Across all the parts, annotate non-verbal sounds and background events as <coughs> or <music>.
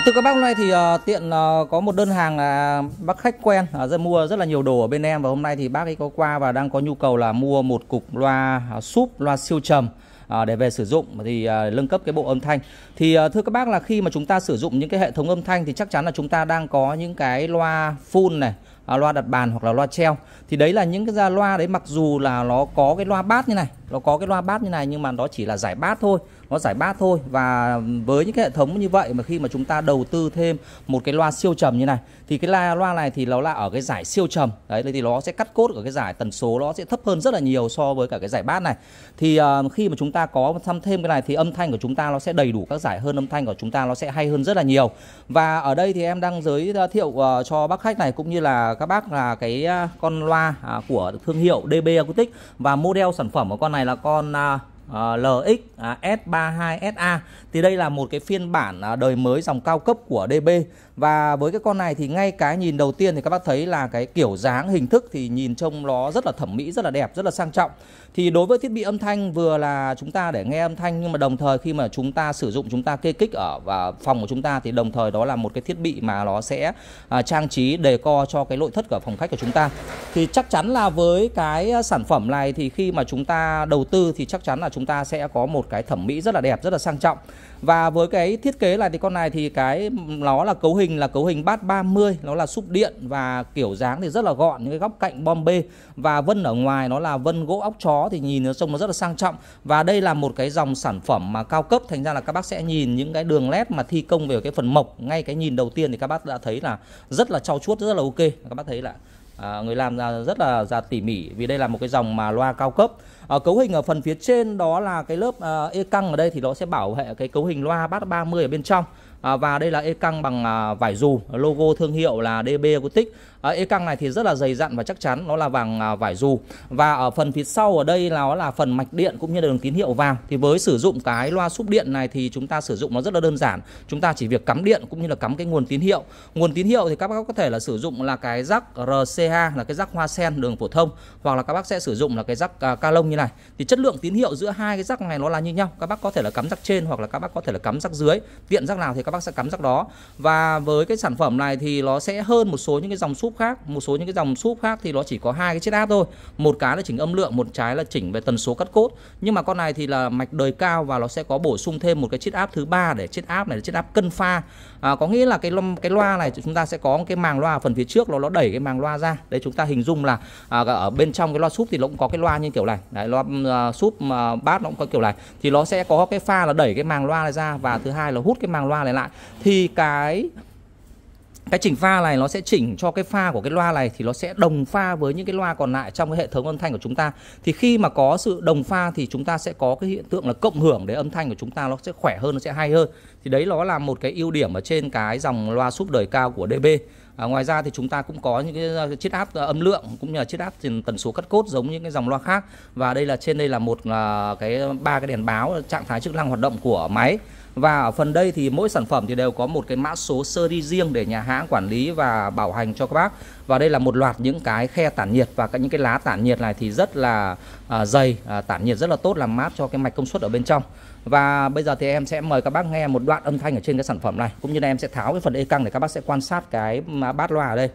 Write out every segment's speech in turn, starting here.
À, thưa các bác hôm nay thì uh, tiện uh, có một đơn hàng là bác khách quen uh, rất mua rất là nhiều đồ ở bên em và hôm nay thì bác ấy có qua và đang có nhu cầu là mua một cục loa uh, súp loa siêu trầm À, để về sử dụng thì à, nâng cấp cái bộ âm thanh thì à, thưa các bác là khi mà chúng ta sử dụng những cái hệ thống âm thanh thì chắc chắn là chúng ta đang có những cái loa full này À, loa đặt bàn hoặc là loa treo thì đấy là những cái ra loa đấy mặc dù là nó có cái loa bát như này nó có cái loa bát như này nhưng mà nó chỉ là giải bát thôi nó giải bát thôi và với những cái hệ thống như vậy mà khi mà chúng ta đầu tư thêm một cái loa siêu trầm như này thì cái loa loa này thì nó là ở cái giải siêu trầm đấy thì nó sẽ cắt cốt ở cái giải tần số nó sẽ thấp hơn rất là nhiều so với cả cái giải bát này thì ờ, khi mà chúng ta có thăm thêm cái này thì âm thanh của chúng ta nó sẽ đầy đủ các giải hơn âm thanh của chúng ta nó sẽ hay hơn rất là nhiều và ở đây thì em đang giới ờ, thiệu ờ, cho bác khách này cũng như là các bác là cái à, con loa à, của thương hiệu DB Acoustic và model sản phẩm của con này là con à, LX S32SA thì đây là một cái phiên bản đời mới dòng cao cấp của DB và với cái con này thì ngay cái nhìn đầu tiên thì các bác thấy là cái kiểu dáng hình thức thì nhìn trông nó rất là thẩm mỹ, rất là đẹp, rất là sang trọng. Thì đối với thiết bị âm thanh vừa là chúng ta để nghe âm thanh nhưng mà đồng thời khi mà chúng ta sử dụng chúng ta kê kích ở và phòng của chúng ta thì đồng thời đó là một cái thiết bị mà nó sẽ à, trang trí đề co cho cái nội thất của phòng khách của chúng ta. Thì chắc chắn là với cái à, sản phẩm này thì khi mà chúng ta đầu tư thì chắc chắn là chúng ta sẽ có một cái thẩm mỹ rất là đẹp, rất là sang trọng. Và với cái thiết kế này thì con này thì cái nó là cấu hình hình là cấu hình bát 30 nó là xúc điện và kiểu dáng thì rất là gọn những cái góc cạnh bom bê và vân ở ngoài nó là vân gỗ óc chó thì nhìn nó trông nó rất là sang trọng và đây là một cái dòng sản phẩm mà cao cấp thành ra là các bác sẽ nhìn những cái đường led mà thi công về cái phần mộc ngay cái nhìn đầu tiên thì các bác đã thấy là rất là trau chuốt rất là ok các bác thấy là à, người làm ra rất là ra tỉ mỉ vì đây là một cái dòng mà loa cao cấp à, cấu hình ở phần phía trên đó là cái lớp à, e căng ở đây thì nó sẽ bảo vệ cái cấu hình loa bát 30 ở bên trong À, và đây là e căng bằng à, vải dù logo thương hiệu là DB Acoustic à, ờ, ế căng này thì rất là dày dặn và chắc chắn nó là vàng à, vải dù và ở phần phía sau ở đây là nó là phần mạch điện cũng như đường tín hiệu vàng thì với sử dụng cái loa súp điện này thì chúng ta sử dụng nó rất là đơn giản chúng ta chỉ việc cắm điện cũng như là cắm cái nguồn tín hiệu nguồn tín hiệu thì các bác có thể là sử dụng là cái rắc RCA là cái rắc hoa sen đường phổ thông hoặc là các bác sẽ sử dụng là cái rắc à, ca lông như này thì chất lượng tín hiệu giữa hai cái rắc này nó là như nhau các bác có thể là cắm rắc trên hoặc là các bác có thể là cắm rắc dưới tiện rắc nào thì các bác sẽ cắm rắc đó và với cái sản phẩm này thì nó sẽ hơn một số những cái dòng súp súp khác một số những cái dòng súp khác thì nó chỉ có hai cái chiếc áp thôi một cái là chỉnh âm lượng một trái là chỉnh về tần số cắt cốt nhưng mà con này thì là mạch đời cao và nó sẽ có bổ sung thêm một cái chiếc áp thứ ba để chiếc áp này là chiếc áp cân pha à, có nghĩa là cái cái loa này chúng ta sẽ có cái màng loa ở phần phía trước nó nó đẩy cái màng loa ra đấy chúng ta hình dung là à, ở bên trong cái loa súp thì nó cũng có cái loa như kiểu này đấy loa uh, súp uh, bát nó cũng có kiểu này thì nó sẽ có cái pha là đẩy cái màng loa này ra và thứ hai là hút cái màng loa này lại thì cái cái chỉnh pha này nó sẽ chỉnh cho cái pha của cái loa này thì nó sẽ đồng pha với những cái loa còn lại trong cái hệ thống âm thanh của chúng ta thì khi mà có sự đồng pha thì chúng ta sẽ có cái hiện tượng là cộng hưởng để âm thanh của chúng ta nó sẽ khỏe hơn nó sẽ hay hơn thì đấy nó là một cái ưu điểm ở trên cái dòng loa súp đời cao của DB À, ngoài ra thì chúng ta cũng có những cái ờ, chiết áp ờ, âm lượng cũng như là chiết áp tần số cắt cốt giống như cái dòng loa khác và đây là trên đây là một uh, cái ba cái đèn báo trạng thái chức năng hoạt động của máy và ở phần đây thì mỗi sản phẩm thì đều có một cái mã số series riêng để nhà hãng quản lý và bảo hành cho các bác. Và đây là một loạt những cái khe tản nhiệt và những cái lá tản nhiệt này thì rất là à, dày, à, tản nhiệt rất là tốt làm mát cho cái mạch công suất ở bên trong. Và bây giờ thì em sẽ mời các bác nghe một đoạn âm thanh ở trên cái sản phẩm này cũng như là em sẽ tháo cái phần e căng để các bác sẽ quan sát cái à, bát loa ở đây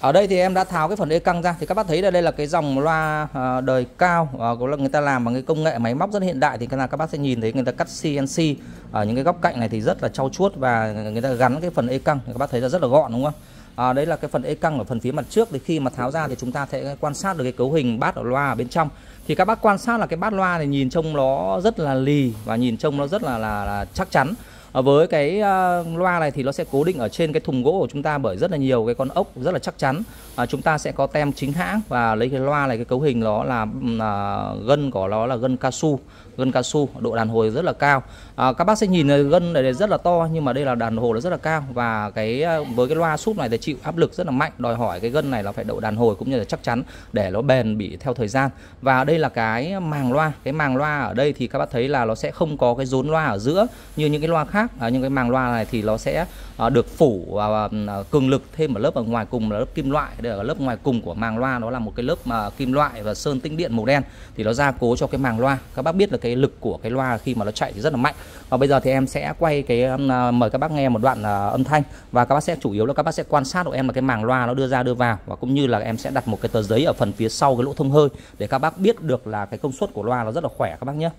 ở đây thì em đã tháo cái phần e căng ra thì các bác thấy là đây là cái dòng loa à, đời cao à, cũng là người ta làm bằng cái công nghệ máy móc rất hiện đại thì là các bác sẽ nhìn thấy người ta cắt CNC ở những cái góc cạnh này thì rất là trau chuốt và người ta gắn cái phần e căng thì các bác thấy là rất là gọn đúng không? À, đấy là cái phần e căng ở phần phía mặt trước thì khi mà tháo ra thì chúng ta sẽ quan sát được cái cấu hình bát ở loa ở bên trong thì các bác quan sát là cái bát loa này nhìn trông nó rất là lì và nhìn trông nó rất là là, là chắc chắn Ờ, với cái ờ, loa này thì nó sẽ cố định ở trên cái thùng gỗ của chúng ta bởi rất là nhiều cái con ốc rất là chắc chắn à, chúng ta sẽ có tem chính hãng và lấy cái loa này cái cấu hình nó là, là gân của nó là gân cao su gân cao su độ đàn hồi rất là cao à, các bác sẽ nhìn gân này rất là to nhưng mà đây là đàn hồi nó rất là cao và cái à, với cái loa súp này thì chịu áp lực rất là mạnh đòi hỏi cái gân này là phải độ đàn hồi cũng như là chắc chắn để nó bền bị theo thời gian và đây là cái màng loa cái màng loa ở đây thì các bác thấy là nó sẽ không có cái rốn loa ở giữa như những cái loa khác à, nhưng cái màng loa này thì nó sẽ à, được phủ và à, à cường lực thêm một lớp ở ngoài cùng là lớp kim loại đây là lớp ngoài cùng của màng loa nó là một cái lớp mà kim loại và sơn tĩnh điện màu đen thì nó gia cố cho cái màng loa các bác biết là cái lực của cái loa khi mà nó chạy thì rất là mạnh và bây giờ thì em sẽ quay cái um, à, mời các bác nghe một đoạn à, âm thanh và các bác sẽ chủ yếu là các bác sẽ quan sát của em là cái màng loa nó đưa ra đưa vào và cũng như là em sẽ đặt một cái tờ giấy ở phần phía sau cái lỗ thông hơi để các bác biết được là cái công suất của loa nó rất là khỏe các bác nhé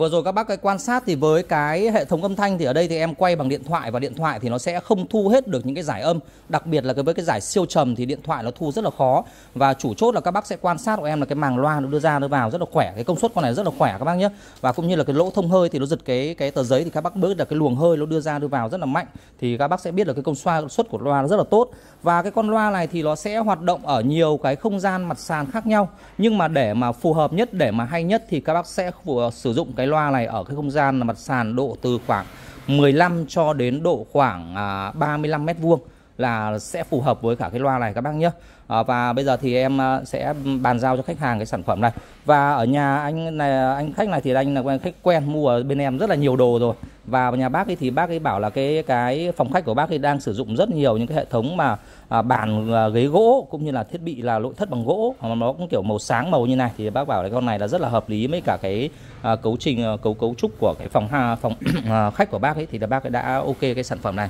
vừa rồi các bác cái quan sát thì với cái hệ thống âm thanh thì ở đây thì em quay bằng điện thoại và điện thoại thì nó sẽ không thu hết được những cái giải âm đặc biệt là cái với cái giải siêu trầm thì điện thoại nó thu rất là khó và chủ chốt là các bác sẽ quan sát của em là cái màng loa nó đưa ra nó vào rất là khỏe cái công suất con này rất là khỏe các bác nhé và cũng như là cái lỗ thông hơi thì nó giật cái cái tờ giấy thì các bác biết là cái luồng hơi nó đưa ra đưa vào rất là mạnh thì các bác sẽ biết là cái công suất của loa nó rất là tốt và cái con loa này thì nó sẽ hoạt động ở nhiều cái không gian mặt sàn khác nhau nhưng mà để mà phù hợp nhất để mà hay nhất thì các bác sẽ sử dụng cái loa này ở cái không gian mặt sàn độ từ khoảng 15 cho đến độ khoảng 35 à, mét vuông là sẽ phù hợp với cả cái loa này các bác nhé à, và bây giờ thì em à, sẽ bàn giao cho khách hàng cái sản phẩm này và ở nhà anh này anh khách này thì anh là khách quen mua ở bên em rất là nhiều đồ rồi và nhà bác ấy thì bác ấy bảo là cái cái phòng khách của bác ấy đang sử dụng rất nhiều những cái hệ thống mà à, bàn à, ghế gỗ cũng như là thiết bị là nội thất bằng gỗ mà nó cũng kiểu màu sáng màu như này thì bác bảo là con này là rất là hợp lý với cả cái à, cấu trình à, cấu cấu trúc của cái phòng ha phòng <coughs> à, khách của bác ấy thì là bác ấy đã ok cái sản phẩm này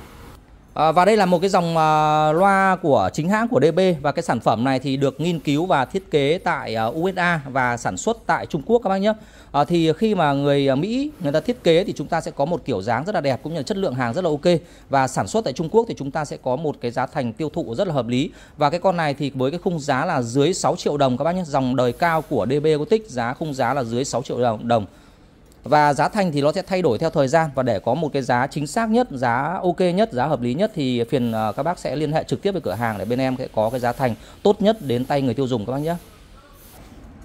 Ờ, và đây là một cái dòng ờ, loa của chính hãng của DB và cái sản phẩm này thì được nghiên cứu và thiết kế tại ờ, USA và sản xuất tại Trung Quốc các bác nhé. thì khi mà người Mỹ người ta thiết kế thì chúng ta sẽ có một kiểu dáng rất là đẹp cũng như là chất lượng hàng rất là ok và sản xuất tại Trung Quốc thì chúng ta sẽ có một cái giá thành tiêu thụ rất là hợp lý và cái con này thì với cái khung giá là dưới 6 triệu đồng các bác nhé. Dòng đời cao của DB Gotik giá khung giá là dưới 6 triệu đồng và giá thành thì nó sẽ thay đổi theo thời gian và để có một cái giá chính xác nhất giá ok nhất giá hợp lý nhất thì phiền à, các bác sẽ liên hệ trực tiếp với cửa hàng để bên em sẽ có cái giá thành tốt nhất đến tay người tiêu dùng các bác nhé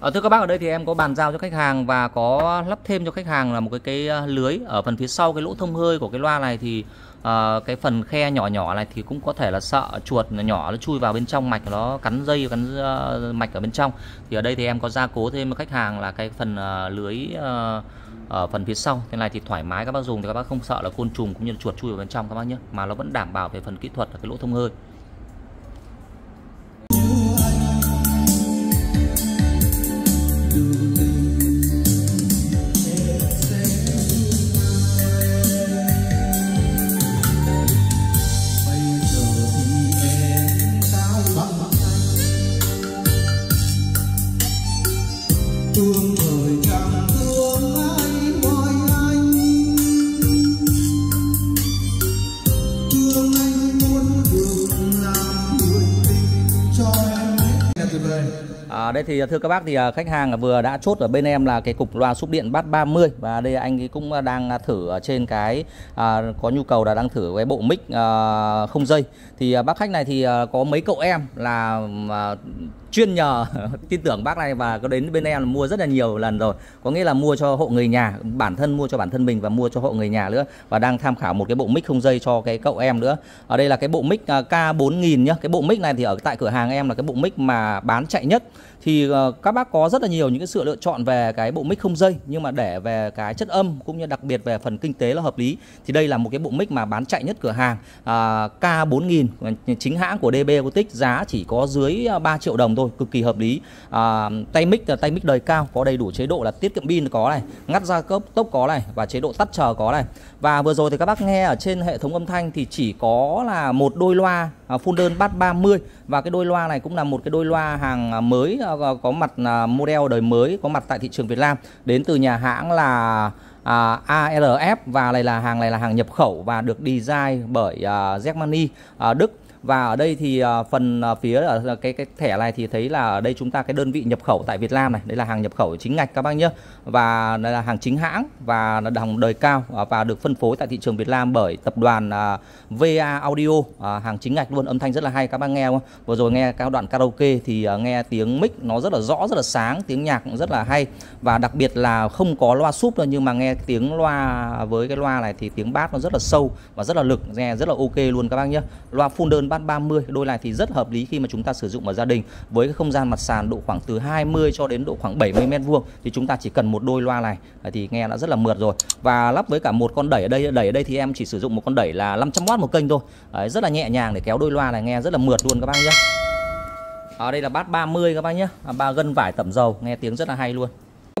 ở ờ, thưa các bác ở đây thì em có bàn giao cho khách hàng và có lắp thêm cho khách hàng là một cái cái à, lưới ở phần phía sau cái lỗ thông hơi của cái loa này thì à, cái phần khe nhỏ nhỏ này thì cũng có thể là sợ chuột nhỏ nó chui vào bên trong mạch nó cắn dây cắn uh, mạch ở bên trong thì ở đây thì em có gia cố thêm với khách hàng là cái phần uh, lưới uh, ở phần phía sau thế này thì thoải mái các bác dùng thì các bác không sợ là côn trùng cũng như chuột chui vào bên trong các bác nhé mà nó vẫn đảm bảo về phần kỹ thuật là cái lỗ thông hơi À, đây thì thưa các bác thì à, khách hàng vừa đã chốt ở bên em là cái cục loa xúc điện bát 30 và đây anh ấy cũng à, đang à, thử trên cái à, có nhu cầu là đang thử cái bộ mic à, không dây thì bác khách này thì có mấy cậu em là à, chuyên nhờ <laughs> tin tưởng bác này và có đến bên em là mua rất là nhiều lần rồi có nghĩa là mua cho hộ người nhà bản thân mua cho bản thân mình và mua cho hộ người nhà nữa và đang tham khảo một cái bộ mic không dây cho cái cậu em nữa ở đây là cái bộ mic K4000 nhá cái bộ mic này thì ở tại cửa hàng em là cái bộ mic mà bán chạy nhất thì ờ, các bác có rất là nhiều những cái sự lựa chọn về cái bộ mic không dây nhưng mà để về cái chất âm cũng như đặc biệt về phần kinh tế là hợp lý thì đây là một cái bộ mic mà bán chạy nhất cửa hàng uh, à, K4000 chính hãng của DB Acoustic giá chỉ có dưới 3 ờ, triệu đồng thôi cực kỳ hợp lý à, tay mic là ờ, tay mic đời cao có đầy đủ chế độ là tiết kiệm pin có này ngắt ra cấp tốc có này và chế độ tắt chờ có này và vừa rồi thì các bác nghe ở trên hệ thống âm thanh thì chỉ có là một đôi loa uh, full đơn bass 30 và cái đôi loa này cũng là một cái đôi loa hàng mới À, có mặt à, model đời mới có mặt tại thị trường Việt Nam đến từ nhà hãng là à, ARF và này là hàng này là hàng nhập khẩu và được design bởi à, Germany à, Đức và ở đây thì à, phần à, phía ở à, cái cái thẻ này thì thấy là ở đây chúng ta cái đơn vị nhập khẩu tại Việt Nam này đây là hàng nhập khẩu chính ngạch các bác nhé và đây là hàng chính hãng và là hàng đời cao và được phân phối tại thị trường Việt Nam bởi tập đoàn VA Audio hàng chính ngạch luôn âm thanh rất là hay các bác nghe không vừa rồi nghe các đoạn karaoke thì nghe tiếng mic nó rất là rõ rất là sáng tiếng nhạc cũng rất là hay và đặc biệt là không có loa súp đâu nhưng mà nghe tiếng loa với cái loa này thì tiếng bass nó rất là sâu và rất là lực nghe rất là ok luôn các bác nhé loa full đơn hơn bát 30 đôi này thì rất hợp lý khi mà chúng ta sử dụng ở gia đình với cái không gian mặt sàn độ khoảng từ 20 cho đến độ khoảng 70 mét vuông thì chúng ta chỉ cần một đôi loa này à, thì nghe đã rất là mượt rồi và lắp với cả một con đẩy ở đây đẩy ở đây thì em chỉ sử dụng một con đẩy là 500W một kênh thôi Đấy, rất là nhẹ nhàng để kéo đôi loa này nghe rất là mượt luôn các bác nhé ở à, đây là bát 30 các bác nhé à, ba gân vải tẩm dầu nghe tiếng rất là hay luôn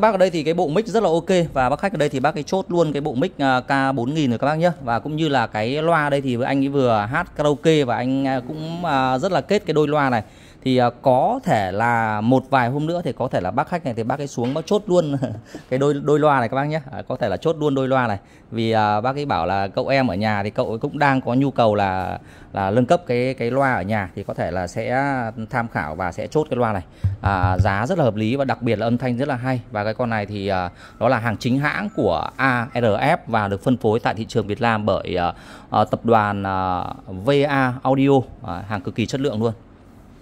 các bác ở đây thì cái bộ mic rất là ok và bác khách ở đây thì bác ấy chốt luôn cái bộ mic à, K4000 rồi các bác nhé và cũng như là cái loa đây thì anh ấy vừa hát karaoke và anh à, cũng à, rất là kết cái đôi loa này thì à, có thể là một vài hôm nữa thì có thể là bác khách này thì bác ấy xuống bác chốt luôn <laughs> cái đôi đôi loa này các bác nhé à, có thể là chốt luôn đôi loa này vì à, bác ấy bảo là cậu em ở nhà thì cậu cũng đang có nhu cầu là là nâng cấp cái cái loa ở nhà thì có thể là sẽ tham khảo và sẽ chốt cái loa này à, giá rất là hợp lý và đặc biệt là âm thanh rất là hay và cái con này thì à, đó là hàng chính hãng của ARF và được phân phối tại thị trường Việt Nam bởi à, à, tập đoàn à, VA Audio à, hàng cực kỳ chất lượng luôn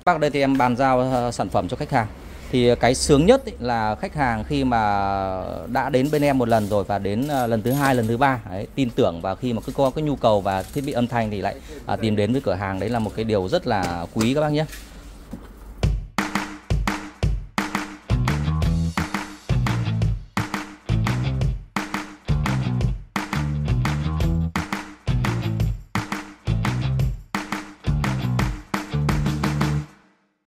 Bác đây thì em bàn giao ờ, sản phẩm cho khách hàng. Thì ờ, cái sướng nhất là khách hàng khi mà đã đến bên em một lần rồi và đến ờ, lần thứ hai, lần thứ ba ấy, tin tưởng và khi mà cứ có cái nhu cầu và thiết bị âm thanh thì lại à, tìm đến với cửa hàng đấy là một cái điều rất là quý các bác nhé.